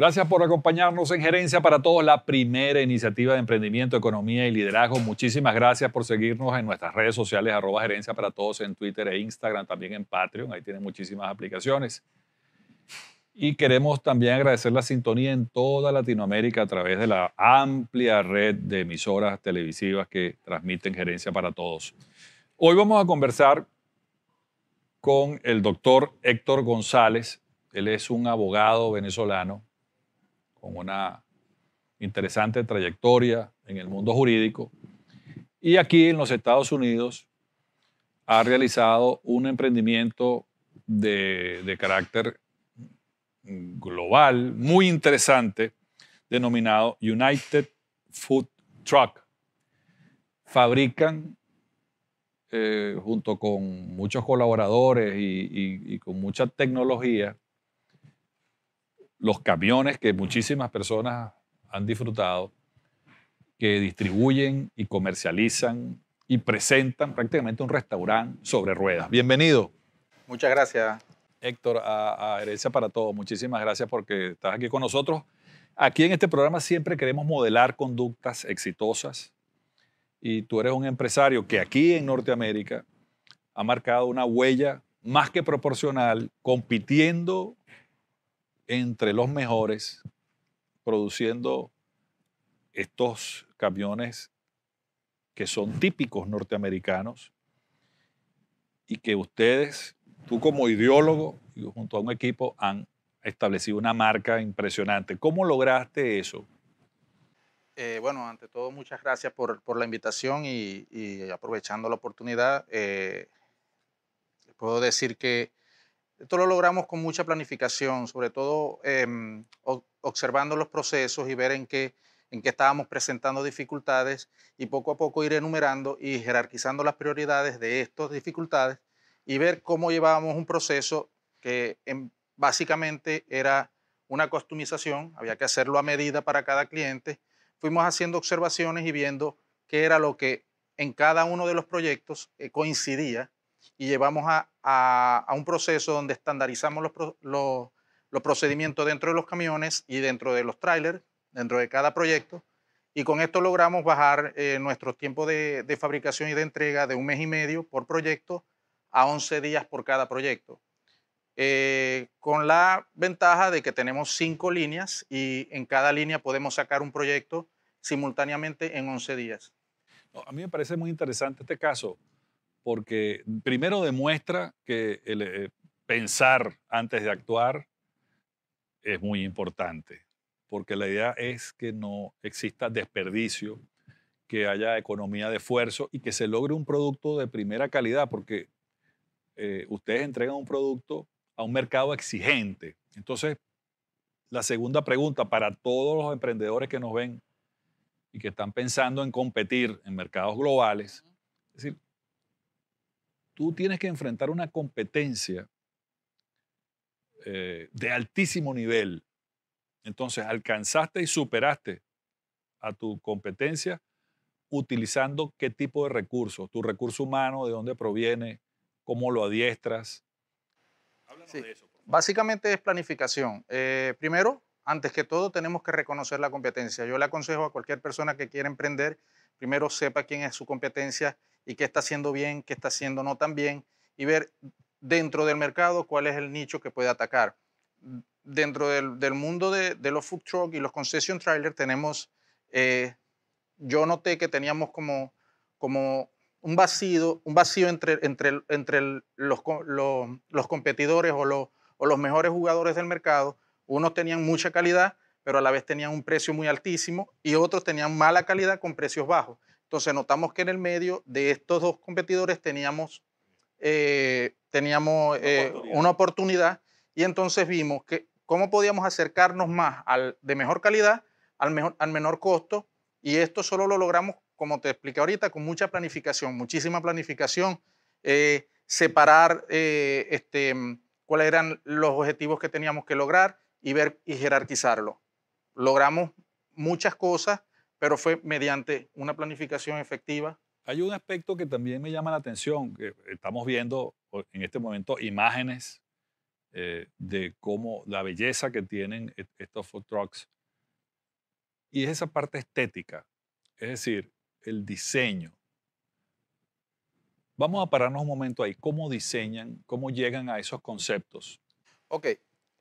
Gracias por acompañarnos en Gerencia para Todos, la primera iniciativa de emprendimiento, economía y liderazgo. Muchísimas gracias por seguirnos en nuestras redes sociales, arroba Gerencia para Todos en Twitter e Instagram, también en Patreon, ahí tienen muchísimas aplicaciones. Y queremos también agradecer la sintonía en toda Latinoamérica a través de la amplia red de emisoras televisivas que transmiten Gerencia para Todos. Hoy vamos a conversar con el doctor Héctor González. Él es un abogado venezolano con una interesante trayectoria en el mundo jurídico. Y aquí en los Estados Unidos ha realizado un emprendimiento de, carácter global muy interesante denominado United Food Truck. Fabrican eh, junto con muchos colaboradores y, y, con mucha tecnología, los camiones que muchísimas personas han disfrutado, que distribuyen y comercializan y presentan prácticamente un restaurante sobre ruedas. Bienvenido. Muchas gracias. Héctor, a, a Herencia para Todos, muchísimas gracias porque estás aquí con nosotros. Aquí en este programa siempre queremos modelar conductas exitosas y tú eres un empresario que aquí en Norteamérica ha marcado una huella más que proporcional, compitiendo entre los mejores produciendo estos camiones que son típicos norteamericanos y que ustedes, tú como ideólogo y junto a un equipo, han establecido una marca impresionante. ¿Cómo lograste eso? Eh, bueno, ante todo, muchas gracias por, la invitación y, aprovechando la oportunidad, eh, puedo decir que esto lo logramos con mucha planificación, sobre todo em, observando los procesos y ver en qué, en qué estábamos presentando dificultades y poco a poco ir enumerando y jerarquizando las prioridades de estas dificultades y ver cómo llevábamos un proceso que em, básicamente era una customización, había que hacerlo a medida para cada cliente. Fuimos haciendo observaciones y viendo qué era lo que en cada uno de los proyectos eh, coincidía y llevamos a, un proceso donde estandarizamos los, procedimientos dentro de los camiones y dentro de los trailers, dentro de cada proyecto. Y con esto logramos bajar eh, nuestro tiempo de, fabricación y de entrega de un mes y medio por proyecto a 11 días por cada proyecto. Eh, con la ventaja de que tenemos cinco líneas y en cada línea podemos sacar un proyecto simultáneamente en 11 días. a mí me parece muy interesante este caso porque primero demuestra que eh, pensar antes de actuar es muy importante, porque la idea es que no exista desperdicio, que haya economía de esfuerzo y que se logre un producto de primera calidad, porque eh, ustedes entregan un producto a un mercado exigente. Entonces, la segunda pregunta para todos los emprendedores que nos ven y que están pensando en competir en mercados globales, es decir, tú tienes que enfrentar una competencia eh, de altísimo nivel. Entonces, alcanzaste y superaste a tu competencia utilizando qué tipo de recursos, tu recurso humano, de dónde proviene, cómo lo adiestras. Básicamente es planificación. Eh, primero, antes que todo, tenemos que reconocer la competencia. Yo le aconsejo a cualquier persona que quiera emprender, primero sepa quién es su competencia y qué está haciendo bien, qué está haciendo no tan bien, y ver dentro del mercado cuál es el nicho que puede atacar. Dentro del, mundo de, los food truck y los concession trailers tenemos, eh, yo noté que teníamos como, un vacío, entre, los, competidores o los mejores jugadores del mercado unos tenían mucha calidad, pero a la vez tenían un precio muy altísimo y otros tenían mala calidad con precios bajos. Entonces notamos que en el medio de estos dos competidores teníamos, eh, teníamos eh, una, oportunidad. y entonces vimos que cómo podíamos acercarnos más al de mejor calidad, al, mejor, al menor costo y esto solo lo logramos, como te expliqué ahorita, con mucha planificación, muchísima planificación, eh, separar este, cuáles eran los objetivos que teníamos que lograr, y, ver, y jerarquizarlo. Logramos muchas cosas, pero fue mediante una planificación efectiva. Hay un aspecto que también me llama la atención, que estamos viendo en este momento imágenes eh, de cómo la belleza que tienen e-, estos food trucks. Y es esa parte estética, es decir, el diseño. Vamos a pararnos un momento ahí. ¿Cómo diseñan, cómo llegan a esos conceptos? Ok,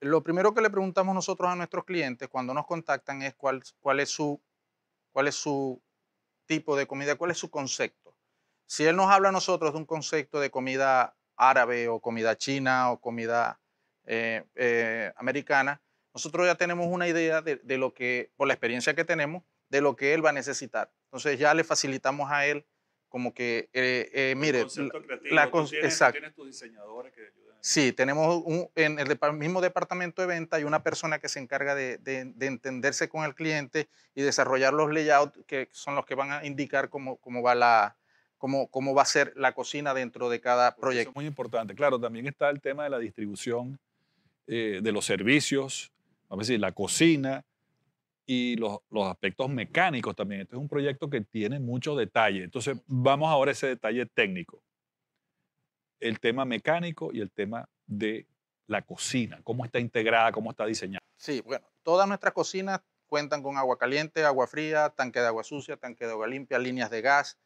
lo primero que le preguntamos nosotros a nuestros clientes cuando nos contactan es cuál, cuál, es, su, cuál es su tipo de comida, cuál es su concepto. Si él nos habla a nosotros de un concepto de comida árabe o comida china o comida eh, eh, americana, nosotros ya tenemos una idea de, lo que, por la experiencia que tenemos, de lo que él va a necesitar. Entonces ya le facilitamos a él como que, eh, mire, la, la tienes, exacto. Tienes tus diseñadores que ayudan Sí, tenemos en el mismo departamento de venta hay una persona que se encarga de, entenderse con el cliente y desarrollar los layouts que son los que van a indicar cómo, va la, Cómo, va a ser la cocina dentro de cada pues proyecto. es muy importante. Claro, también está el tema de la distribución eh, de los servicios, vamos a decir, la cocina y los, aspectos mecánicos también. Este es un proyecto que tiene mucho detalle. Entonces, vamos ahora a ese detalle técnico el tema mecánico y el tema de la cocina, cómo está integrada, cómo está diseñada. Sí, bueno, todas nuestras cocinas cuentan con agua caliente, agua fría, tanque de agua sucia, tanque de agua limpia, líneas de gas,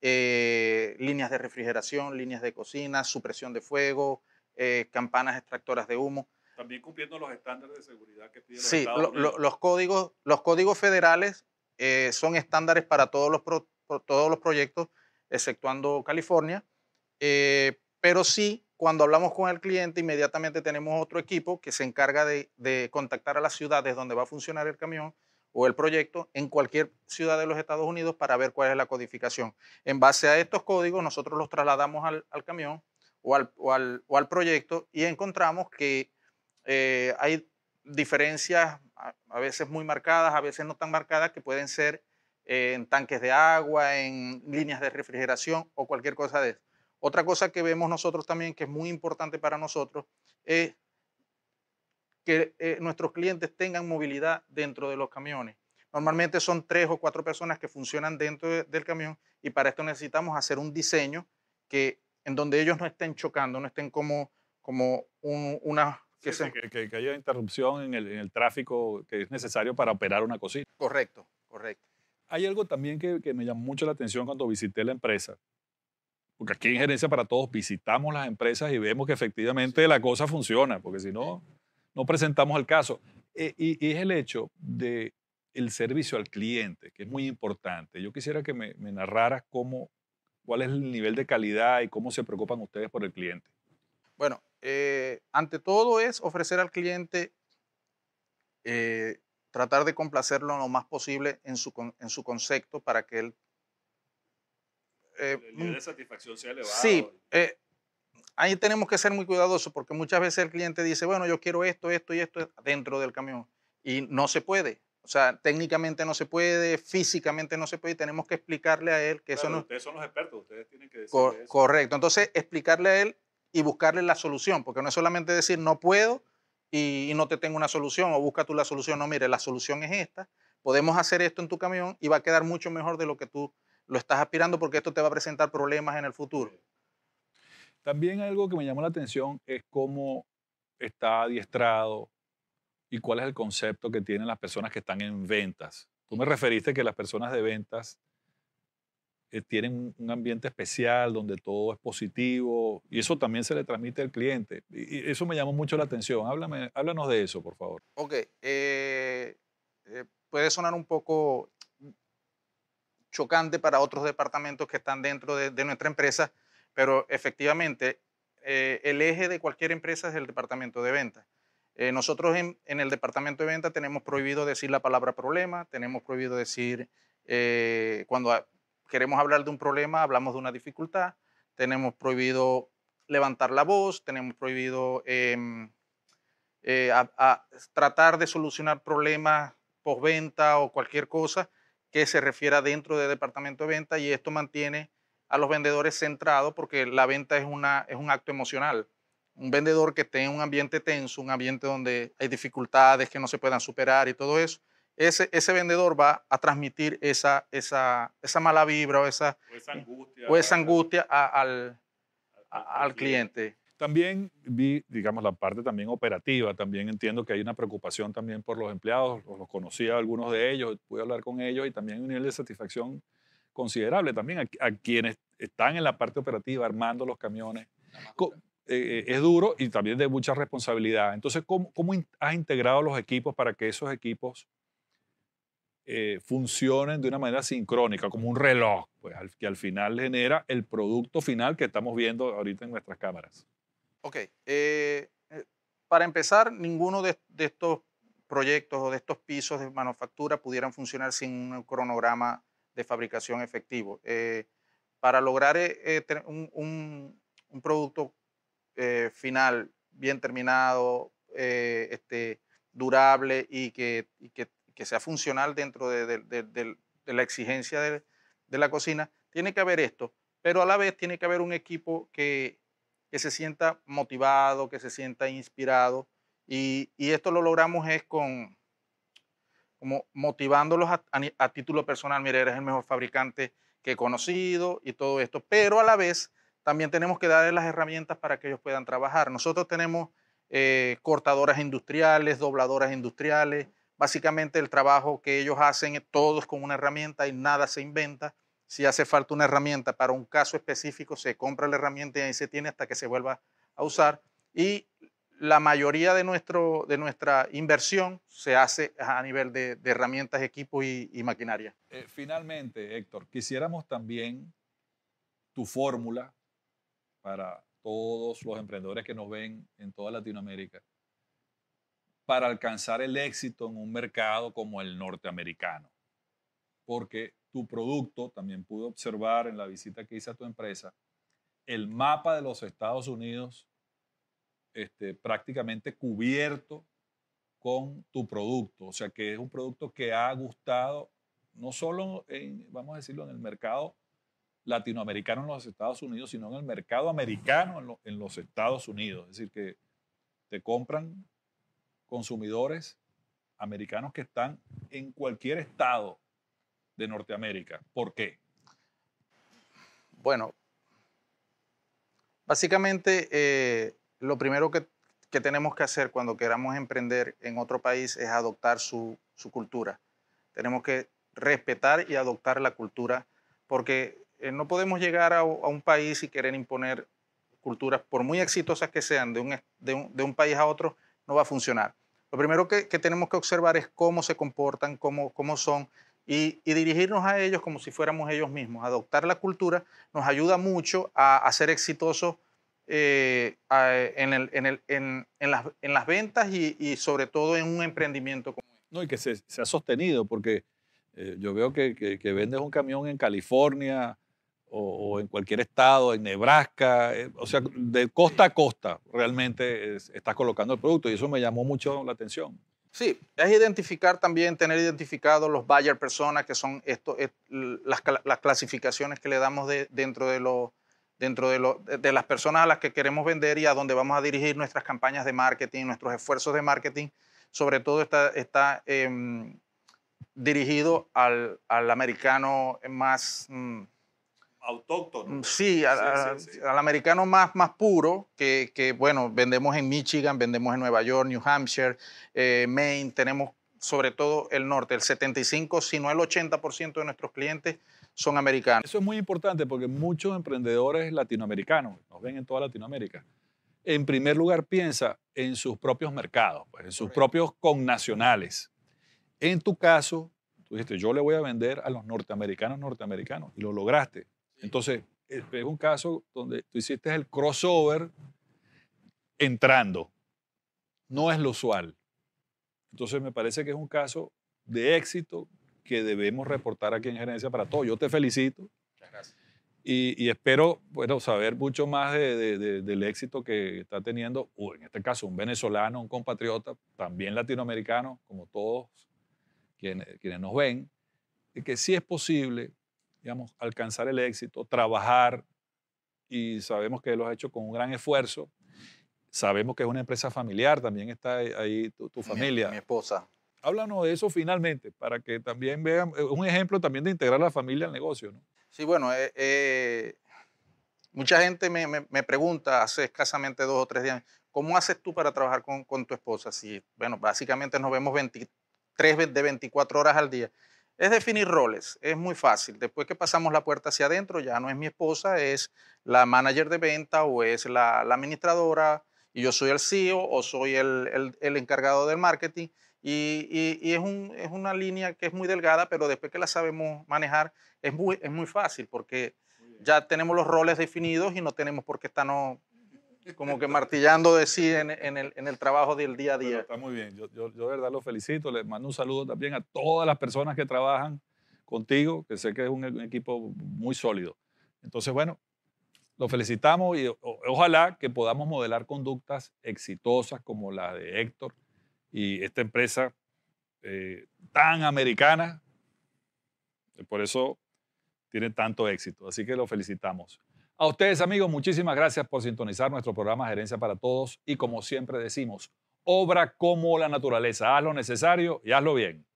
eh, líneas de refrigeración, líneas de cocina, supresión de fuego, eh, campanas extractoras de humo. También cumpliendo los estándares de seguridad que los Sí, los, códigos, los códigos federales eh, son estándares para todos los, todos los proyectos, exceptuando California pero sí cuando hablamos con el cliente, inmediatamente tenemos otro equipo que se encarga de, contactar a las ciudades donde va a funcionar el camión o el proyecto en cualquier ciudad de los Estados Unidos para ver cuál es la codificación. En base a estos códigos, nosotros los trasladamos al, camión o al, proyecto y encontramos que eh, hay diferencias a, veces muy marcadas, a veces no tan marcadas, que pueden ser eh, en tanques de agua, en líneas de refrigeración o cualquier cosa de eso. Otra cosa que vemos nosotros también, que es muy importante para nosotros, es que eh, nuestros clientes tengan movilidad dentro de los camiones. Normalmente son tres o cuatro personas que funcionan dentro del camión y para esto necesitamos hacer un diseño que en donde ellos no estén chocando, no estén como, como una... Que, que, haya interrupción en el, tráfico que es necesario para operar una cocina. Correcto, correcto. Hay algo también que, que, me llamó mucho la atención cuando visité la empresa, porque aquí en Gerencia para Todos visitamos las empresas y vemos que efectivamente la cosa funciona, porque si no, no presentamos el caso. E, y, es el hecho del servicio al cliente, que es muy importante. Yo quisiera que me, narraras cuál es el nivel de calidad y cómo se preocupan ustedes por el cliente. Bueno, eh, ante todo es ofrecer al cliente, eh, tratar de complacerlo lo más posible en su, en su concepto para que él eh, el nivel mm, de satisfacción sea elevado. Sí, eh, ahí tenemos que ser muy cuidadosos porque muchas veces el cliente dice, bueno, yo quiero esto, esto y esto dentro del camión y no se puede. O sea, técnicamente no se puede, físicamente no se puede y tenemos que explicarle a él que eso no... Ustedes son los expertos, ustedes tienen que Correcto, entonces explicarle a él y buscarle la solución, porque no es solamente decir no puedo y, y no te tengo una solución o busca tú la solución, no, mire, la solución es esta, podemos hacer esto en tu camión y va a quedar mucho mejor de lo que tú lo estás aspirando porque esto te va a presentar problemas en el futuro. También algo que me llamó la atención es cómo está adiestrado y cuál es el concepto que tienen las personas que están en ventas. Tú me referiste que las personas de ventas eh, tienen un ambiente especial donde todo es positivo y eso también se le transmite al cliente. eso me llamó mucho la atención. Háblame, háblanos de eso, por favor. Ok. Eh, eh, puede sonar un poco chocante para otros departamentos que están dentro de, nuestra empresa, pero efectivamente eh, el eje de cualquier empresa es el departamento de ventas. Eh, nosotros en, el departamento de ventas tenemos prohibido decir la palabra problema, tenemos prohibido decir, eh, cuando queremos hablar de un problema, hablamos de una dificultad, tenemos prohibido levantar la voz, tenemos prohibido em, tratar de solucionar problemas postventa o cualquier cosa que se refiera dentro del departamento de venta y esto mantiene a los vendedores centrados porque la venta es, una, es un acto emocional. Un vendedor que esté un ambiente tenso, un ambiente donde hay dificultades que no se puedan superar y todo eso, ese, ese vendedor va a transmitir esa, esa, esa mala vibra o esa, esa angustia, al, cliente. También vi, digamos, la parte también operativa. También entiendo que hay una preocupación también por los empleados. Los conocía algunos de ellos, pude hablar con ellos y también un nivel de satisfacción considerable también a, quienes están en la parte operativa armando los camiones. Eh, eh, es duro y también de mucha responsabilidad. Entonces, ¿cómo, has integrado los equipos para que esos equipos eh, funcionen de una manera sincrónica, como un reloj, pues, que al final genera el producto final que estamos viendo ahorita en nuestras cámaras? Ok. Eh, eh, para empezar, ninguno de, estos proyectos o de estos pisos de manufactura pudieran funcionar sin un cronograma de fabricación efectivo. Eh, para lograr un, producto final bien terminado, este, durable y que, sea funcional dentro de la exigencia de, la cocina, tiene que haber esto, pero a la vez tiene que haber un equipo que, que se sienta motivado, que se sienta inspirado. Y, esto lo logramos es con, como motivándolos a, título personal, mire, eres el mejor fabricante que he conocido y todo esto, pero a la vez también tenemos que darles las herramientas para que ellos puedan trabajar. Nosotros tenemos eh, cortadoras industriales, dobladoras industriales, básicamente el trabajo que ellos hacen, eh, todos con una herramienta y nada se inventa. Si hace falta una herramienta para un caso específico, se compra la herramienta y ahí se tiene hasta que se vuelva a usar. Y la mayoría de, nuestro, de nuestra inversión se hace a nivel de, herramientas, equipos y, maquinaria. Eh, finalmente, Héctor, quisiéramos también tu fórmula para todos los emprendedores que nos ven en toda Latinoamérica para alcanzar el éxito en un mercado como el norteamericano. Porque tu producto, también pude observar en la visita que hice a tu empresa, el mapa de los Estados Unidos este, prácticamente cubierto con tu producto. O sea que es un producto que ha gustado no solo, en, vamos a decirlo, en el mercado latinoamericano en los Estados Unidos, sino en el mercado americano en, en los Estados Unidos. Es decir, que te compran consumidores americanos que están en cualquier estado de Norteamérica. ¿Por qué? Bueno, básicamente eh, lo primero que, tenemos que hacer cuando queramos emprender en otro país es adoptar su, cultura. Tenemos que respetar y adoptar la cultura porque eh, no podemos llegar a, un país y querer imponer culturas, por muy exitosas que sean, de un, de país a otro, no va a funcionar. Lo primero que, tenemos que observar es cómo se comportan, cómo, cómo son, y, dirigirnos a ellos como si fuéramos ellos mismos. Adoptar la cultura nos ayuda mucho a, ser exitosos eh, en, las, ventas y, sobre todo en un emprendimiento como este. No, y que se, ha sostenido, porque eh, yo veo que, vendes un camión en California o, en cualquier estado, en Nebraska, eh, o sea, de costa a costa realmente estás colocando el producto y eso me llamó mucho la atención. Sí, es identificar también, tener identificados los buyer personas, que son esto, las, las, clasificaciones que le damos de, dentro, de, dentro de, las personas a las que queremos vender y a donde vamos a dirigir nuestras campañas de marketing, nuestros esfuerzos de marketing. Sobre todo está, está em, dirigido al, americano más... Mm, autóctono. Mm, sí, al, americano más, más puro, que, bueno, vendemos en Michigan, vendemos en Nueva York, New Hampshire, eh, Maine, tenemos sobre todo el norte, el 75, si no el 80% de nuestros clientes son americanos. Eso es muy importante porque muchos emprendedores latinoamericanos, nos ven en toda Latinoamérica, en primer lugar piensa en sus propios mercados, pues, en sus propios connacionales. En tu caso, tú dijiste, yo le voy a vender a los norteamericanos norteamericanos y lo lograste. Entonces, eh, es un caso donde tú hiciste el crossover entrando. No es lo usual. Entonces, me parece que es un caso de éxito que debemos reportar aquí en Gerencia para Todos. Yo te felicito. gracias. Y, espero bueno, saber mucho más del éxito que está teniendo, en este caso, un venezolano, un compatriota, también latinoamericano, como todos quienes, quienes nos ven, que sí es posible digamos, alcanzar el éxito, trabajar, y sabemos que lo has hecho con un gran esfuerzo. Sabemos que es una empresa familiar, también está ahí tu, familia. Mi, esposa. Háblanos de eso finalmente, para que también vean, eh, un ejemplo también de integrar la familia al negocio, ¿no? Sí, bueno, eh, eh, mucha gente me, me, pregunta hace escasamente dos o tres días, ¿cómo haces tú para trabajar con, con tu esposa? Si, bueno, básicamente nos vemos 23 de 24 horas al día es definir roles, es muy fácil. Después que pasamos la puerta hacia adentro, ya no es mi esposa, es la manager de venta o es la, administradora y yo soy el CEO o soy el, encargado del marketing. Y, es, es, una línea que es muy delgada, pero después que la sabemos manejar, es muy, es muy fácil porque ya tenemos los roles definidos y no tenemos por qué estarnos como que martillando de sí en, el, trabajo del día a día. está muy bien, yo, de verdad lo felicito, les mando un saludo también a todas las personas que trabajan contigo, que sé que es un, equipo muy sólido. Entonces, bueno, lo felicitamos y ojalá que podamos modelar conductas exitosas como la de Héctor y esta empresa eh, tan americana, por eso tiene tanto éxito. Así que lo felicitamos. A ustedes amigos, muchísimas gracias por sintonizar nuestro programa Gerencia para Todos y como siempre decimos, obra como la naturaleza, haz lo necesario y hazlo bien.